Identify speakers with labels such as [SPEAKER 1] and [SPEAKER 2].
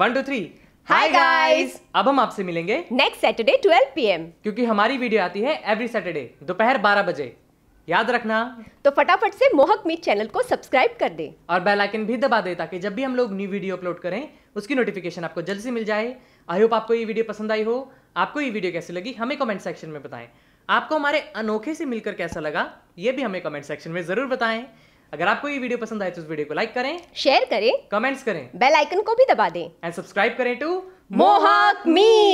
[SPEAKER 1] one two three hi guys अब हम आपसे मिलेंगे नेक्स्ट सैटरडे 12 पीएम क्योंकि हमारी वीडियो आती है एवरी सैटरडे दोपहर 12 बजे याद रखना तो फटाफट से मोहक मीट चैनल को सब्सक्राइब कर दे और बेल आइकन भी दबा दे ताकि जब भी हम लोग न्यू वीडियो अपलोड करें उसकी नोटिफिकेशन आपको जल्द से मिल जाए आई होप आपको ये वीडियो पसंद आई हो आपको ये वीडियो कैसी लगी हमें कमेंट सेक्शन में बताएं आपको हमारे अनोखे से मिलकर कैसा लगा ये भी हमें कमेंट सेक्शन में ज़रूर बताएं अगर आपको ये वीडियो पसंद आए तो इस वीडियो को लाइक करें शेयर करें कमेंट्स करें
[SPEAKER 2] बेल आइकन को भी दबा दें
[SPEAKER 1] एंड सब्सक्राइब करें टू मोहक मी